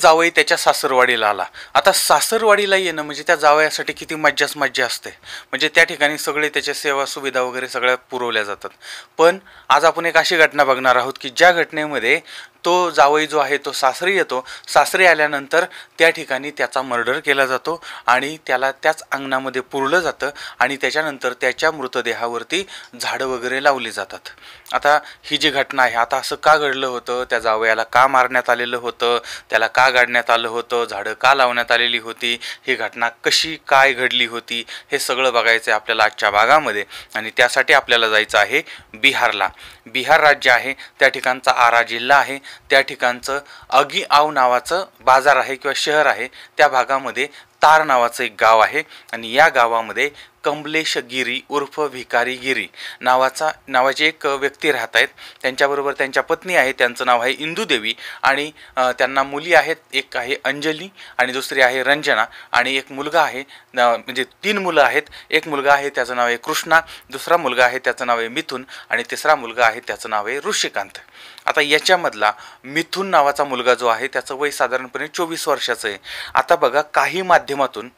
जावई त्याच्या सासरवाडीला आला आता सासरवाडीला येणं म्हणजे त्या जावयासाठी किती मज्जाच मज्जा असते म्हणजे त्या ठिकाणी सगळे त्याच्या सेवा सुविधा वगैरे सगळ्या पुरवल्या जातात पण आज आपण एक अशी घटना बघणार आहोत की ज्या घटनेमध्ये तो जावई जो आहे तो सासरी येतो सासरी आल्यानंतर त्या ठिकाणी त्याचा मर्डर केला जातो आणि त्याला त्याच अंगणामध्ये पुरलं जातं आणि त्याच्यानंतर त्याच्या मृतदेहावरती झाडं वगैरे लावली जातात आता ही जी घटना आहे आता असं का घडलं होतं त्या जावयाला का मारण्यात आलेलं होतं त्याला का गाडण्यात आलं होतं झाडं का लावण्यात आलेली होती ही घटना कशी काय घडली होती हे सगळं बघायचं आहे आपल्याला आजच्या भागामध्ये आणि त्यासाठी आपल्याला जायचं आहे बिहारला बिहार राज्य आहे त्या ठिकाणचा आरा जिल्हा आहे त्या ठिकाणचं अगी आव नावाचं बाजार आहे किंवा शहर आहे त्या भागामध्ये तार नावाचं एक गाव आहे आणि या गावामध्ये कमलेश गिरी उर्फ भिकारी गिरी नावाचा नावाचे एक व्यक्ती राहत आहेत त्यांच्याबरोबर त्यांच्या पत्नी आहे त्यांचं नाव आहे इंदूदेवी आणि त्यांना मुली आहेत एक आहे अंजली आणि दुसरी आहे रंजना आणि एक मुलगा आहे म्हणजे तीन मुलं आहेत एक मुलगा आहे त्याचं नाव आहे कृष्णा दुसरा मुलगा आहे त्याचं नाव आहे मिथुन आणि तिसरा मुलगा आहे त्याचं नाव आहे ऋषिकांत आता याच्यामधला मिथुन नावाचा मुलगा जो आहे त्याचं वय साधारणपणे चोवीस वर्षाचं आहे आता बघा काही माध्यमातून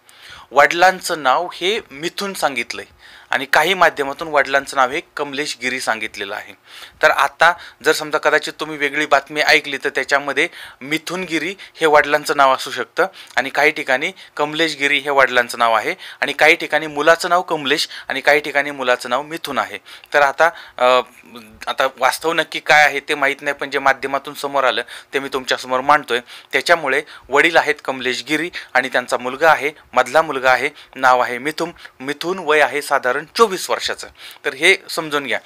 वडिलांचं नाव हे मिथून सांगितलंय आणि काही माध्यमातून वडिलांचं नाव हे कमलेश गिरी सांगितलेलं आहे तर आता जर समजा कदाचित तुम्ही वेगळी बातमी ऐकली तर त्याच्यामध्ये मिथून गिरी हे वडिलांचं नाव असू शकतं आणि काही ठिकाणी कमलेश गिरी हे वडिलांचं नाव आहे आणि काही ठिकाणी मुलाचं नाव कमलेश आणि काही ठिकाणी मुलाचं नाव मिथुन आहे तर आता आता वास्तव नक्की काय आहे ते माहीत नाही पण जे माध्यमातून समोर आलं ते मी तुमच्यासमोर मांडतोय त्याच्यामुळे वडील आहेत कमलेश गिरी आणि त्यांचा मुलगा आहे मधला मुलगा आहे नाव आहे मिथुन मिथुन वय आहे साधारण साधारण चोवीस वर्षाचं तर हे समजून घ्या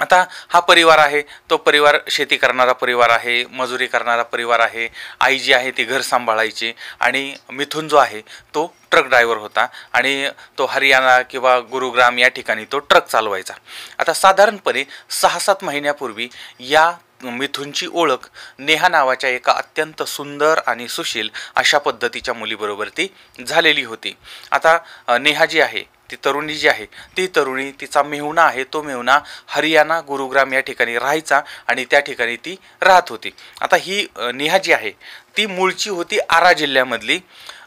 आता हा परिवार आहे तो परिवार शेती करणारा परिवार आहे मजुरी करणारा परिवार आहे आई जी आहे ती घर सांभाळायची आणि मिथून जो आहे तो ट्रक ड्रायव्हर होता आणि तो हरियाणा किंवा गुरुग्राम या ठिकाणी तो ट्रक चालवायचा आता साधारणपणे सहा सात महिन्यापूर्वी या मिथुनची ओळख नेहा नावाच्या एका अत्यंत सुंदर आणि सुशील अशा पद्धतीच्या मुलीबरोबर ती झालेली होती आता नेहा जी आहे ती तरुणी जी आहे ती तरुणी तिचा मेहुणा आहे तो मेहुणा हरियाणा गुरुग्राम या ठिकाणी राहायचा आणि त्या ठिकाणी ती राहत होती आता ही नेहा जी आहे ती मूळची होती आरा जिल्ह्यामधली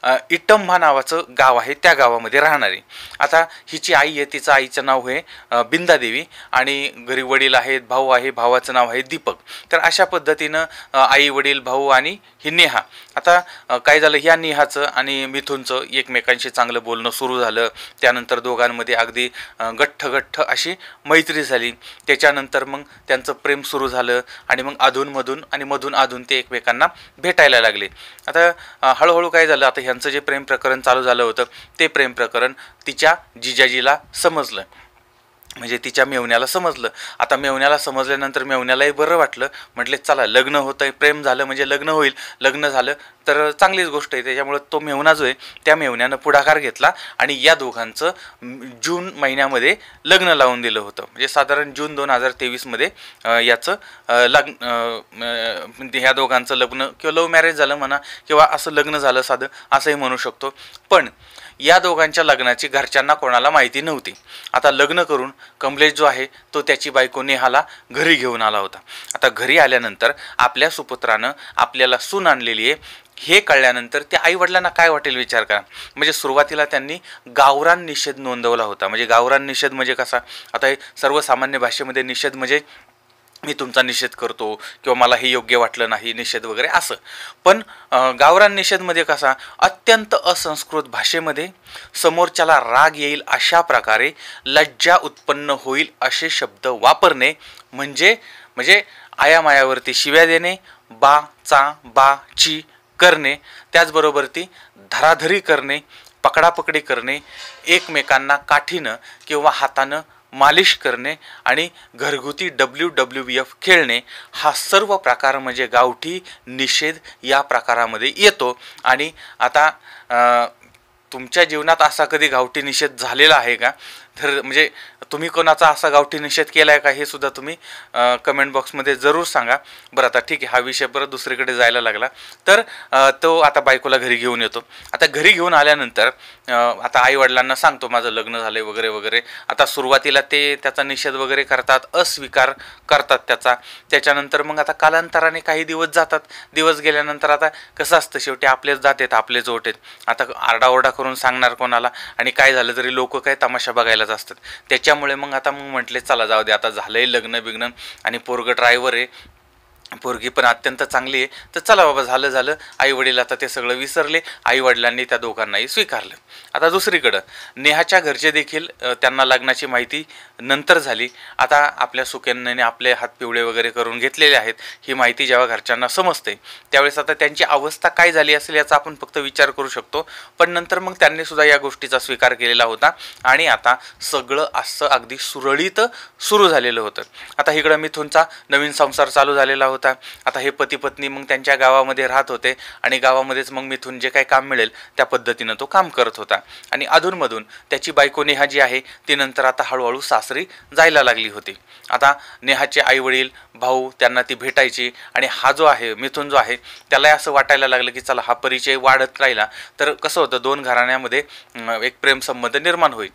इटंभा नावाचं गाव आहे त्या गावामध्ये राहणारी आता हिची आई आहे तिचं आईचं नाव आहे बिंदादेवी आणि घरी वडील आहेत भाऊ आहे भावाचं नाव आहे दीपक तर अशा पद्धतीनं आई वडील भाऊ आणि ही नेहा आता काय झालं ह्या नेहाचं आणि मिथूनचं एकमेकांशी चांगलं बोलणं सुरू झालं त्यानंतर दोघांमध्ये अगदी गठ्ठ गठ्ठ अशी मैत्री झाली त्याच्यानंतर मग त्यांचं प्रेम सुरू झालं आणि मग अधूनमधून आणि मधून अधून ते एकमेकांना भेटायला लागले आता हळूहळू काय झालं आता ह्या त्यांचं जे प्रेम प्रकरण चालू झालं होतं ते प्रेम प्रकरण तिच्या जिजाजीला समजलं म्हणजे तिच्या मेवण्याला समजलं आता मेवण्याला समजल्यानंतर मेवण्यालाही बरं वाटलं म्हटले चला लग्न होतं आहे प्रेम झालं म्हणजे लग्न होईल लग्न झालं तर चांगलीच गोष्ट आहे त्याच्यामुळं तो मेवना जो आहे त्या मेवण्यानं पुढाकार घेतला आणि या दोघांचं जून महिन्यामध्ये लग्न लावून दिलं होतं म्हणजे साधारण जून दोन हजार तेवीसमध्ये याचं लग्न ह्या दोघांचं लग्न किंवा लव्ह मॅरेज झालं म्हणा किंवा असं लग्न झालं साधं असंही म्हणू शकतो पण या दोघांच्या लग्नाची घरच्यांना कोणाला माहिती नव्हती आता लग्न करून कमलेश जो आहे तो त्याची बायको नेहाला घरी घेऊन आला होता आता घरी आल्यानंतर आपल्या सुपुत्रानं आपल्याला सून आणलेली आहे हे कळल्यानंतर त्या आईवडिलांना काय वाटेल विचार करा म्हणजे सुरुवातीला त्यांनी गावरान निषेध नोंदवला होता म्हणजे गावरान निषेध म्हणजे कसा आता हे सर्वसामान्य भाषेमध्ये निषेध म्हणजे मी तुमचा निषेध करतो किंवा मला हे योग्य वाटलं नाही निषेध वगैरे असं पण गावरान निषेधमध्ये कसा अत्यंत असंस्कृत भाषेमध्ये समोरच्याला राग येईल अशा प्रकारे लज्जा उत्पन्न होईल असे शब्द वापरणे म्हणजे म्हणजे आयामायावरती शिव्या देणे बा चा बा ची करणे त्याचबरोबर ती धराधरी करणे पकडापकडी करणे एकमेकांना काठीनं किंवा हातानं मालिश करणे आणि घरगुती डब्ल्यू डब्ल्यू एफ खेळणे हा सर्व प्रकार म्हणजे गावठी निषेध या प्रकारामध्ये येतो आणि आता तुमच्या जीवनात असा कधी गावठी निषेध झालेला आहे का ठर म्हणजे तुम्ही कोणाचा असा गावठी निषेध केला आहे का हे सुद्धा तुम्ही कमेंट बॉक्समध्ये जरूर सांगा बरं आता ठीक आहे हा विषय बरं दुसरीकडे जायला लागला तर तो आता बायकोला घरी घेऊन येतो आता घरी घेऊन आल्यानंतर आता आईवडिलांना सांगतो माझं लग्न झालं आहे वगैरे वगैरे आता सुरुवातीला ते त्याचा निषेध वगैरे करतात अस्वीकार करतात त्याचा त्याच्यानंतर मग आता कालांतराने काही दिवस जातात दिवस गेल्यानंतर आता कसं असतं शेवटी आपलेच जात आपले आपलेच आता आरडाओरडा करून सांगणार कोणाला आणि काय झालं तरी लोक काय तमाशा बघायला असतात त्याच्यामुळे मग आता मग म्हटले चला जाऊ दे आता झालंय लग्न बिग्न आणि पोरग ड्रायव्हर आहे पोरगी पण अत्यंत चांगली आहे तर चला बाबा झालं झालं वडील आता ते सगळं विसरले आईवडिलांनी त्या दोघांनाही स्वीकारलं आता दुसरीकडं नेहाच्या घरचे देखील त्यांना लग्नाची माहिती नंतर झाली आता आपल्या सुकन्याने आपले हात पिवळे वगैरे करून घेतलेले आहेत ही माहिती जेव्हा घरच्यांना समजते त्यावेळेस आता त्यांची अवस्था काय झाली असेल याचा आपण फक्त विचार करू शकतो पण नंतर मग त्यांनी सुद्धा या गोष्टीचा स्वीकार केलेला होता आणि आता सगळं असं अगदी सुरळीत सुरू झालेलं होतं आता इकडं मिथूनचा नवीन संसार चालू झालेला होता होता आता हे पती पत्नी मग त्यांच्या गावामध्ये राहत होते आणि गावामध्येच मग मिथून जे काही काम मिळेल त्या पद्धतीनं तो काम करत होता आणि अधूनमधून त्याची बायको नेहा जी आहे ती नंतर आता हळूहळू सासरी जायला लागली होती आता नेहाचे आई वडील भाऊ त्यांना ती भेटायची आणि हा जो आहे मिथून जो आहे त्याला असं वाटायला लागलं की चला हा परिचय वाढत राहिला तर कसं होतं दोन घराण्यामध्ये एक प्रेमसंबंध निर्माण होईल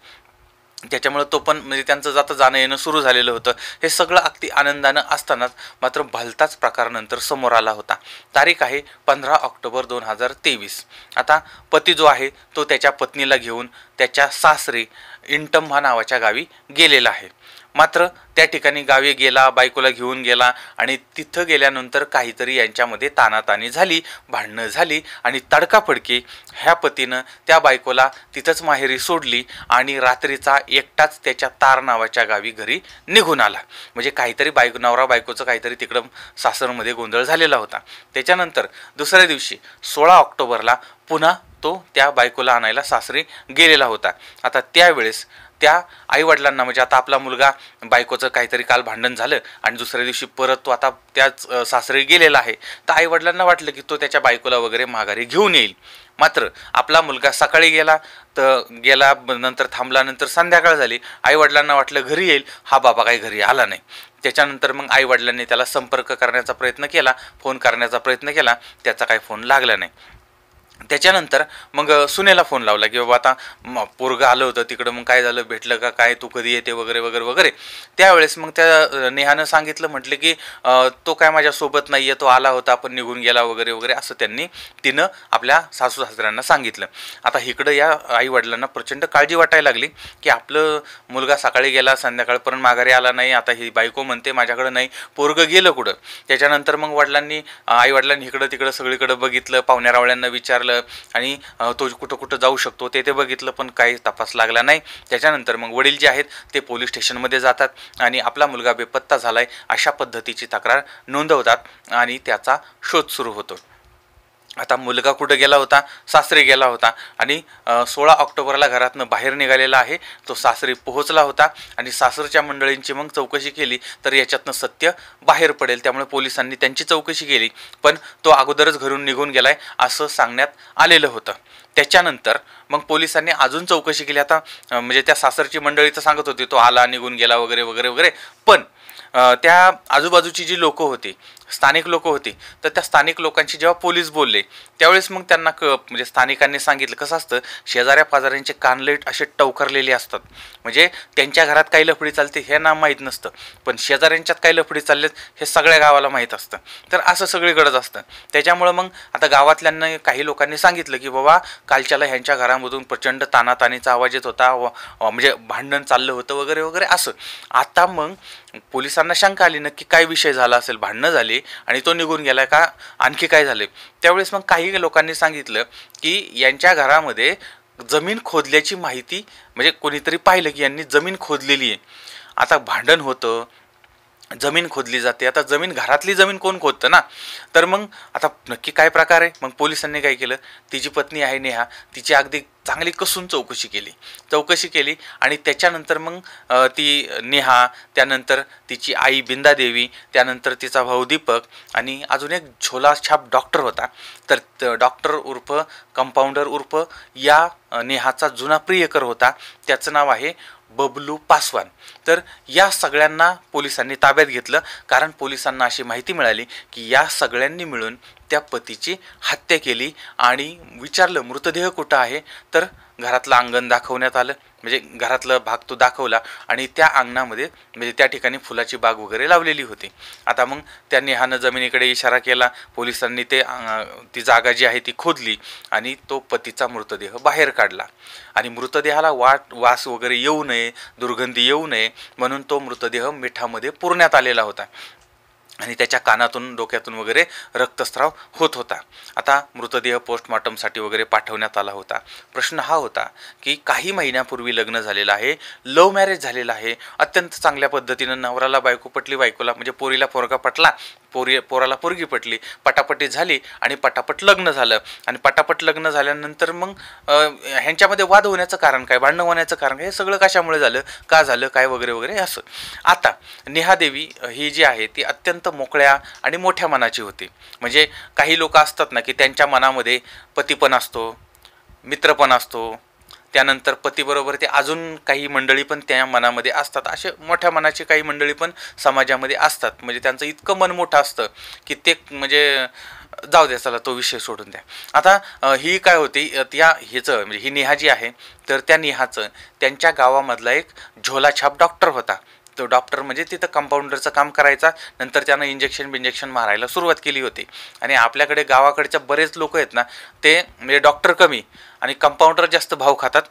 त्याच्यामुळे तो पण म्हणजे त्यांचं जातं जाणं येणं सुरू झालेलं होतं हे सगळं अगदी आनंदानं असतानाच मात्र भलताच प्रकारानंतर समोर आला होता तारीख आहे पंधरा ऑक्टोबर दोन हजार तेवीस आता पती जो आहे तो त्याच्या पत्नीला घेऊन त्याच्या सासरे इंटम्हा नावाच्या गावी गेलेला आहे मात्र त्या ठिकाणी गावी गेला बायकोला घेऊन गेला आणि तिथं गेल्यानंतर काहीतरी यांच्यामध्ये तानातानी झाली भांडणं झाली आणि तडकाफडकी ह्या पतीनं त्या बायकोला तिथंच माहेरी सोडली आणि रात्रीचा एकटाच त्याच्या तार नावाच्या गावी घरी निघून आला म्हणजे काहीतरी बायको नवरा बायकोचं काहीतरी तिकडं सासरमध्ये गोंधळ झालेला होता त्याच्यानंतर दुसऱ्या दिवशी सोळा ऑक्टोबरला पुन्हा तो त्या बायकोला आणायला सासरी गेलेला होता आता त्यावेळेस त्या आईवडिलांना म्हणजे आता आपला मुलगा बायकोचं काहीतरी काल भांडण झालं आणि दुसऱ्या दिवशी परत तो आता त्याच सासरी गेलेला आहे तर आईवडिलांना वाटलं की तो त्याच्या बायकोला वगैरे माघारी घेऊन येईल मात्र आपला मुलगा सकाळी गेला तर गेला नंतर थांबला नंतर संध्याकाळ झाली आईवडिलांना वाटलं घरी येईल हा बाबा काही घरी आला नाही त्याच्यानंतर मग आईवडिलांनी त्याला संपर्क करण्याचा प्रयत्न केला फोन करण्याचा प्रयत्न केला त्याचा काही फोन लागला नाही त्याच्यानंतर मग सुनेला फोन लावला की बाबा आता म पोरगं आलं होतं तिकडं मग काय झालं भेटलं का काय तू कधी येते वगैरे वगैरे वगैरे त्यावेळेस मग त्या नेहानं सांगितलं म्हटलं की तो काय माझ्यासोबत नाही आहे तो आला होता आपण निघून गेला वगैरे वगैरे असं त्यांनी तिनं आपल्या सासू सासऱ्यांना सांगितलं आता इकडं या आईवडिलांना प्रचंड काळजी वाटायला लागली की आपलं मुलगा सकाळी गेला संध्याकाळपर्यंत माघारी आला नाही आता ही बायको म्हणते माझ्याकडं नाही पोरगं गेलं कुठं त्याच्यानंतर मग वडिलांनी आईवडिलांनी इकडं तिकडं सगळीकडं बघितलं पाहुण्यारावळ्यांना विचारलं आणि तो कुठं कुठं जाऊ शकतो ते ते बघितलं पण काही तपास लागला नाही त्याच्यानंतर मग वडील जे आहेत ते पोलीस स्टेशनमध्ये जातात आणि आपला मुलगा बेपत्ता झाला आहे अशा पद्धतीची तक्रार नोंदवतात आणि त्याचा शोध सुरू होतो आता मुलगा कुठं गेला होता सासरी गेला होता आणि सोळा ऑक्टोबरला घरातनं बाहेर निघालेला आहे तो सासरी पोहोचला होता आणि सासरच्या मंडळींची मग चौकशी केली तर याच्यातनं सत्य बाहेर पडेल त्यामुळे पोलिसांनी त्यांची चौकशी केली पण तो अगोदरच घरून निघून गेलाय असं सांगण्यात आलेलं होतं त्याच्यानंतर मग पोलिसांनी अजून चौकशी केली आता म्हणजे त्या सासरची तर सांगत होती तो आला निघून गेला वगैरे वगैरे वगैरे पण त्या आजूबाजूची जी लोकं होती स्थानिक लोक होते तर त्या स्थानिक लोकांशी जेव्हा पोलीस बोलले त्यावेळेस मग त्यांना क म्हणजे स्थानिकांनी सांगितलं कसं असतं शेजाऱ्या पाजाऱ्यांचे कानलेट असे टवकरलेले असतात म्हणजे त्यांच्या घरात काही लफडी चालते हे ना माहीत नसतं पण शेजाऱ्यांच्यात काही लफडी चालल्यात हे सगळ्या गावाला माहीत असतं तर असं सगळी गरज असतं त्याच्यामुळं मग आता गावातल्यांना काही लोकांनी सांगितलं की बाबा कालच्याला ह्यांच्या घरामधून प्रचंड तानातानीचा आवाज येत होता म्हणजे भांडण चाललं होतं वगैरे वगैरे असं आता मग पोलिसांना शंका आली नक्की काय विषय झाला असेल भांडणं झाली आणि तो निघून गेला का आणखी काय झाले त्यावेळेस मग काही लोकांनी सांगितलं की यांच्या घरामध्ये जमीन खोदल्याची माहिती म्हणजे कोणीतरी पाहिलं की यांनी जमीन खोदलेली आहे आता भांडण होतं जमीन खोदली जाते आता जमीन घरातली जमीन कोण खोदतं ना तर मग आता नक्की काय प्रकार आहे मग पोलिसांनी काय केलं तिची पत्नी आहे नेहा तिची अगदी चांगली कसून चौकशी केली चौकशी केली आणि त्याच्यानंतर मग ती नेहा त्यानंतर तिची आई बिंदा देवी त्यानंतर तिचा भाऊ दीपक आणि अजून एक झोला छाप डॉक्टर होता तर डॉक्टर उर्फ कंपाऊंडर उर्फ या नेहाचा जुना प्रियकर होता त्याचं नाव आहे बबलू पासवान तर या सगळ्यांना पोलिसांनी ताब्यात घेतलं कारण पोलिसांना अशी माहिती मिळाली की या सगळ्यांनी मिळून त्या पतीची हत्या केली आणि विचारलं मृतदेह कुठं आहे तर घरातलं अंगण दाखवण्यात आलं म्हणजे घरातलं भाग तो दाखवला आणि त्या अंगणामध्ये म्हणजे त्या ठिकाणी फुलाची बाग वगैरे लावलेली होती आता मग त्यांनी ह्यानं जमिनीकडे इशारा केला पोलिसांनी ते ती जागा जी आहे ती खोदली आणि तो पतीचा मृतदेह बाहेर काढला आणि मृतदेहाला वाट वास वगैरे येऊ नये दुर्गंधी येऊ नये म्हणून तो मृतदेह मिठामध्ये पुरण्यात आलेला होता आणि त्याच्या कानातून डोक्यातून वगैरे रक्तस्राव होत होता आता मृतदेह पोस्टमॉर्टमसाठी वगैरे पाठवण्यात आला होता प्रश्न हा होता की काही महिन्यापूर्वी लग्न झालेलं आहे लव मॅरेज झालेलं आहे अत्यंत चांगल्या पद्धतीनं नवराला बायको पटली बायकोला म्हणजे पोरीला पोरगा पटला पोरी पोराला पोरगी पटली पटापटी झाली आणि पटापट लग्न झालं आणि पटापट लग्न झाल्यानंतर मग ह्यांच्यामध्ये वाद होण्याचं कारण काय भांडणं होण्याचं कारण काय हे सगळं कशामुळे झालं का झालं काय वगैरे वगैरे असं आता नेहादेवी ही जी आहे ती अत्यंत मोकळ्या आणि मोठ्या मनाची होती म्हणजे काही लोक असतात ना की त्यांच्या मनामध्ये पती पण असतो मित्र पण असतो त्यानंतर पतीबरोबर ते अजून काही मंडळी पण त्या मनामध्ये असतात असे मोठ्या मनाचे काही मंडळी पण समाजामध्ये असतात म्हणजे त्यांचं इतकं मन मोठं असतं की ते म्हणजे जाऊ द्या चला तो विषय सोडून द्या आता ही काय होती त्या हिचं म्हणजे ही नेहा जी आहे तर त्या नेहाचं त्यांच्या गावामधला एक झोलाछाप डॉक्टर होता तो डॉक्टर म्हणजे तिथं कंपाऊंडरचं काम करायचा नंतर त्यानं इंजेक्शन बिंजेक्शन मारायला सुरुवात केली होती आणि आपल्याकडे गावाकडच्या बरेच लोक आहेत ना ते म्हणजे डॉक्टर कमी आणि कंपाऊंडर जास्त भाव खातात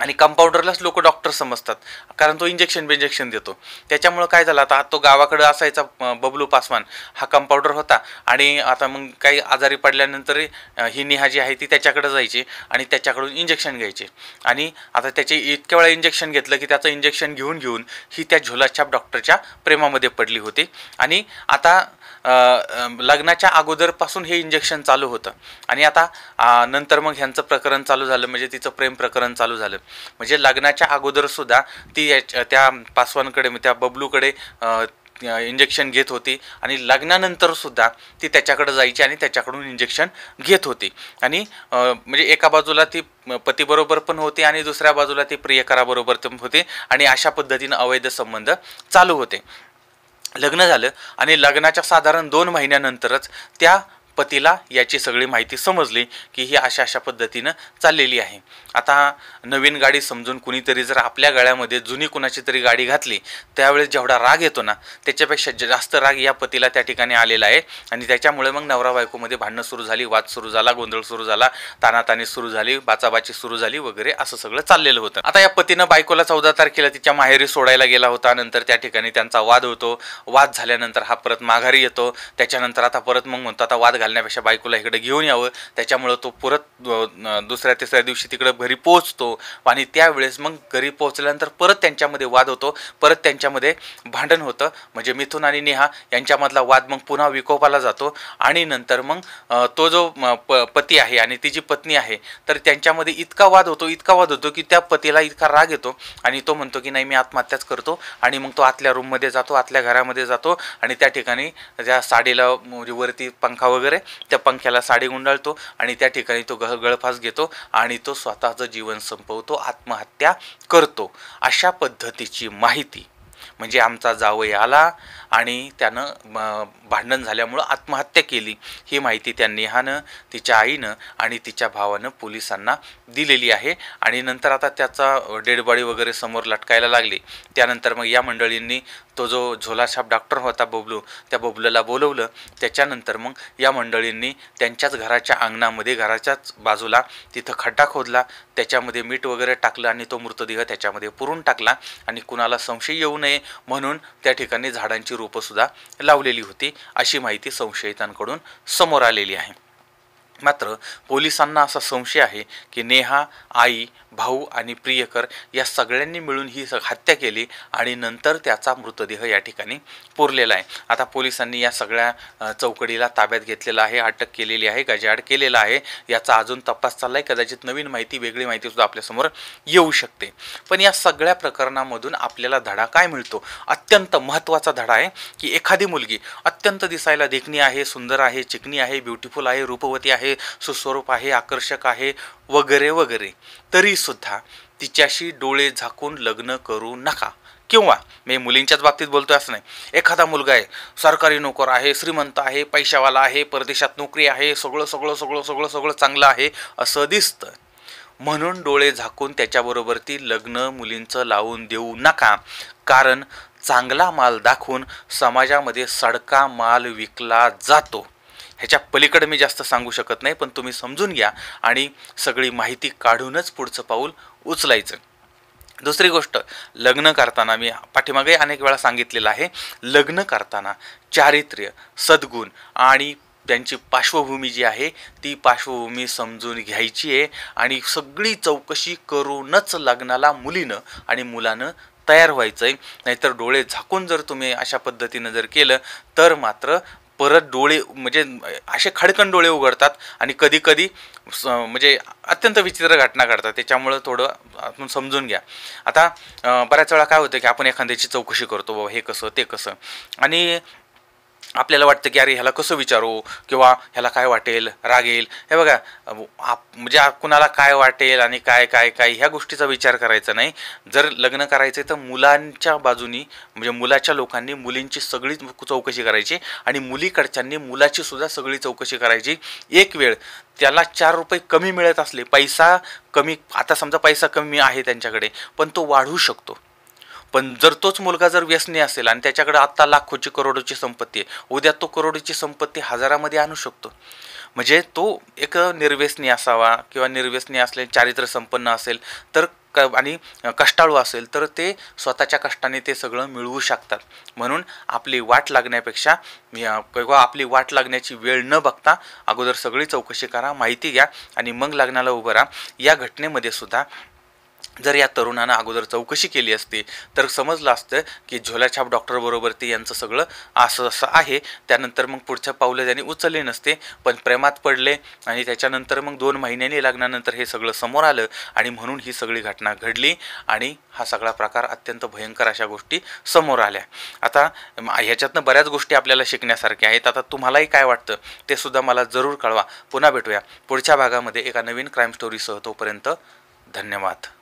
आणि कंपाऊंडरलाच लोक डॉक्टर समजतात कारण तो इंजेक्शन बिंजेक्शन देतो त्याच्यामुळं काय झालं आता तो गावाकडं असायचा बबलू पासवान हा कंपाऊंडर होता आणि आता मग काही आजारी पडल्यानंतर ही निहा जी आहे ती त्याच्याकडे जायची आणि त्याच्याकडून इंजेक्शन घ्यायचे आणि आता त्याचे इतक्या वेळा इंजेक्शन घेतलं की त्याचं इंजेक्शन घेऊन घेऊन ही त्या झोलाछाप डॉक्टरच्या प्रेमामध्ये पडली होती आणि आता लग्नाच्या अगोदरपासून हे इंजेक्शन चालू होतं आणि आता नंतर मग ह्यांचं प्रकरण चालू झालं म्हणजे तिचं प्रेम प्रकरण चालू झालं म्हणजे लग्नाच्या अगोदरसुद्धा ती त्या पासवानकडे म्हणजे त्या बबलूकडे इंजेक्शन घेत होती आणि लग्नानंतरसुद्धा ती त्याच्याकडे जायची आणि त्याच्याकडून इंजेक्शन घेत होती आणि म्हणजे एका बाजूला ती पतीबरोबर पण होती आणि दुसऱ्या बाजूला ती प्रियकराबरोबर पण होती आणि अशा पद्धतीनं अवैध संबंध चालू होते लग्न झालं आणि लग्नाच्या साधारण दोन महिन्यानंतरच त्या पतीला याची सगळी माहिती समजली की ही अशा अशा पद्धतीनं चाललेली आहे आता नवीन गाडी समजून कुणीतरी जर आपल्या गळ्यामध्ये जुनी कुणाची तरी गाडी घातली त्यावेळेस जेवढा राग येतो ना त्याच्यापेक्षा जास्त राग या पतीला त्या ठिकाणी आलेला आहे आणि त्याच्यामुळे मग नवरा बायकोमध्ये भांडणं सुरू झाली वाद सुरू झाला गोंधळ सुरू झाला तानातानी सुरू झाली बाचाबाची सुरू झाली वगैरे असं सगळं चाललेलं होतं आता या पतीनं बायकोला चौदा तारखेला तिच्या माहेरी सोडायला गेला होता नंतर त्या ठिकाणी त्यांचा वाद होतो वाद झाल्यानंतर हा परत माघारी येतो त्याच्यानंतर आता परत मग म्हणतो आता वाद घालण्यापेक्षा बायकोला इकडे घेऊन यावं त्याच्यामुळं तो परत दुसऱ्या तिसऱ्या दिवशी तिकडं घरी पोहोचतो आणि त्यावेळेस मग घरी पोहोचल्यानंतर परत त्यांच्यामध्ये वाद होतो परत त्यांच्यामध्ये भांडण होतं म्हणजे मिथून आणि नेहा यांच्यामधला वाद मग पुन्हा विकोपाला जातो आणि नंतर मग तो जो पती आहे आणि तिची पत्नी आहे तर त्यांच्यामध्ये इतका वाद होतो इतका वाद होतो की त्या पतीला इतका राग येतो आणि तो म्हणतो की नाही मी आत्महत्याच करतो आणि मग तो आतल्या रूममध्ये जातो आतल्या घरामध्ये जातो आणि त्या ठिकाणी त्या साडीला म्हणजे वरती पंखा वगैरे त्या पंख्याला साडी गुंडाळतो आणि त्या ठिकाणी तो गह गळफास घेतो आणि तो स्वतःचं जीवन संपवतो आत्महत्या करतो अशा पद्धतीची माहिती म्हणजे आमचा जावई आला आणि त्यानं भांडण झाल्यामुळं आत्महत्या केली ही माहिती त्या नेहानं तिच्या आईनं आणि तिच्या भावानं पोलिसांना दिलेली आहे आणि नंतर आता त्याचा डेडबॉडी वगैरे समोर लटकायला लागले त्यानंतर मग या मंडळींनी तो जो झोलाछाप डॉक्टर होता बबलू त्या बबलूला बोलवलं त्याच्यानंतर मग या मंडळींनी त्यांच्याच घराच्या अंगणामध्ये घराच्याच बाजूला तिथं खड्डा खोदला त्याच्यामध्ये मीठ वगैरे टाकलं आणि तो मृतदेह त्याच्यामध्ये पुरून टाकला आणि कुणाला संशय येऊ नये नये म्हणून त्या ठिकाणी झाडांची सुद्धा लावलेली होती अशी माहिती संशयितांकडून समोर आलेली आहे मात्र पोलिसांना असा संशय आहे की नेहा आई भाऊ आणि प्रियकर या सगळ्यांनी मिळून ही हत्या केली आणि नंतर त्याचा मृतदेह या ठिकाणी पुरलेला आहे आता पोलिसांनी या सगळ्या चौकडीला ताब्यात घेतलेला आहे अटक केलेली आहे गजाआड केलेला आहे याचा अजून तपास चालला आहे कदाचित नवीन माहिती वेगळी माहितीसुद्धा आपल्यासमोर येऊ शकते पण या सगळ्या प्रकरणामधून आपल्याला धडा काय मिळतो अत्यंत महत्त्वाचा धडा आहे की एखादी मुलगी अत्यंत दिसायला देखणी आहे सुंदर आहे चिकणी आहे ब्युटिफुल आहे रूपवती आहे सुस्वरूप आहे आकर्षक आहे वगैरे वगैरे सुद्धा तिच्याशी डोळे झाकून लग्न करू नका किंवा मी मुलींच्याच बाबतीत बोलतोय असं नाही एखादा मुलगा आहे सरकारी नोकर आहे श्रीमंत आहे पैशावाला आहे परदेशात नोकरी आहे सगळं सगळं सगळं सगळं सगळं चांगलं आहे असं दिसतं म्हणून डोळे झाकून त्याच्याबरोबर ती लग्न मुलींचं लावून देऊ नका कारण चांगला माल दाखवून समाजामध्ये सडका माल विकला जातो ह्याच्या पलीकडे मी जास्त सांगू शकत नाही पण तुम्ही समजून घ्या आणि सगळी माहिती काढूनच पुढचं पाऊल उचलायचं दुसरी गोष्ट लग्न करताना मी पाठीमागे अनेक वेळा सांगितलेलं आहे लग्न करताना चारित्र्य सद्गुण आणि त्यांची पार्श्वभूमी जी आहे ती पार्श्वभूमी समजून घ्यायची आहे आणि सगळी चौकशी करूनच लग्नाला मुलीनं आणि मुलानं तयार व्हायचं आहे नाहीतर डोळे झाकून जर तुम्ही अशा पद्धतीनं जर केलं तर मात्र परत डोळे म्हणजे असे खडकन डोळे उघडतात आणि कधी कधी म्हणजे अत्यंत विचित्र घटना घडतात त्याच्यामुळं थोडं आपण समजून घ्या आता बऱ्याच वेळा काय होतं की आपण एखाद्याची चौकशी करतो बाबा हे कसं ते कसं आणि आपल्याला वाटतं की अरे ह्याला कसं विचारू किंवा ह्याला काय वाटेल रागेल हे बघा आप म्हणजे कुणाला काय वाटेल आणि काय काय काय ह्या गोष्टीचा विचार करायचा नाही जर लग्न करायचे तर मुलांच्या बाजूनी म्हणजे मुलाच्या लोकांनी मुलींची सगळी चौकशी करायची आणि मुलीकडच्यांनी मुलाची सुद्धा सगळी चौकशी करायची एक वेळ त्याला चार रुपये कमी मिळत असले पैसा कमी आता समजा पैसा कमी आहे त्यांच्याकडे पण तो वाढू शकतो पण जर तोच मुलगा जर व्यसनी असेल आणि त्याच्याकडे आत्ता लाखोची करोडोची संपत्ती आहे उद्या तो करोडोची संपत्ती हजारामध्ये आणू शकतो म्हणजे तो एक निर्व्यसनी असावा किंवा निर्व्यसनी असले चारित्र्य संपन्न असेल तर क आणि कष्टाळू असेल तर ते स्वतःच्या कष्टाने ते सगळं मिळवू शकतात म्हणून आपली वाट लागण्यापेक्षा किंवा आपली वाट लागण्याची वेळ न बघता अगोदर सगळी चौकशी करा माहिती घ्या आणि मग लग्नाला उभं राहा या घटनेमध्ये सुद्धा जर या तरुणानं अगोदर चौकशी केली असती तर समजलं असतं की झोलाछाप डॉक्टरबरोबर ते यांचं सगळं असं असं आहे त्यानंतर मग पुढच्या पावलं त्यांनी उचलले नसते पण प्रेमात पडले आणि त्याच्यानंतर मग दोन महिन्यांनी लागल्यानंतर हे सगळं समोर आलं आणि म्हणून ही सगळी घटना घडली आणि हा सगळा प्रकार अत्यंत भयंकर अशा गोष्टी समोर आल्या आता ह्याच्यातनं बऱ्याच गोष्टी आपल्याला शिकण्यासारख्या आहेत आता तुम्हालाही काय वाटतं ते सुद्धा मला जरूर कळवा पुन्हा भेटूया पुढच्या भागामध्ये एका नवीन क्राईम स्टोरीसह तोपर्यंत धन्यवाद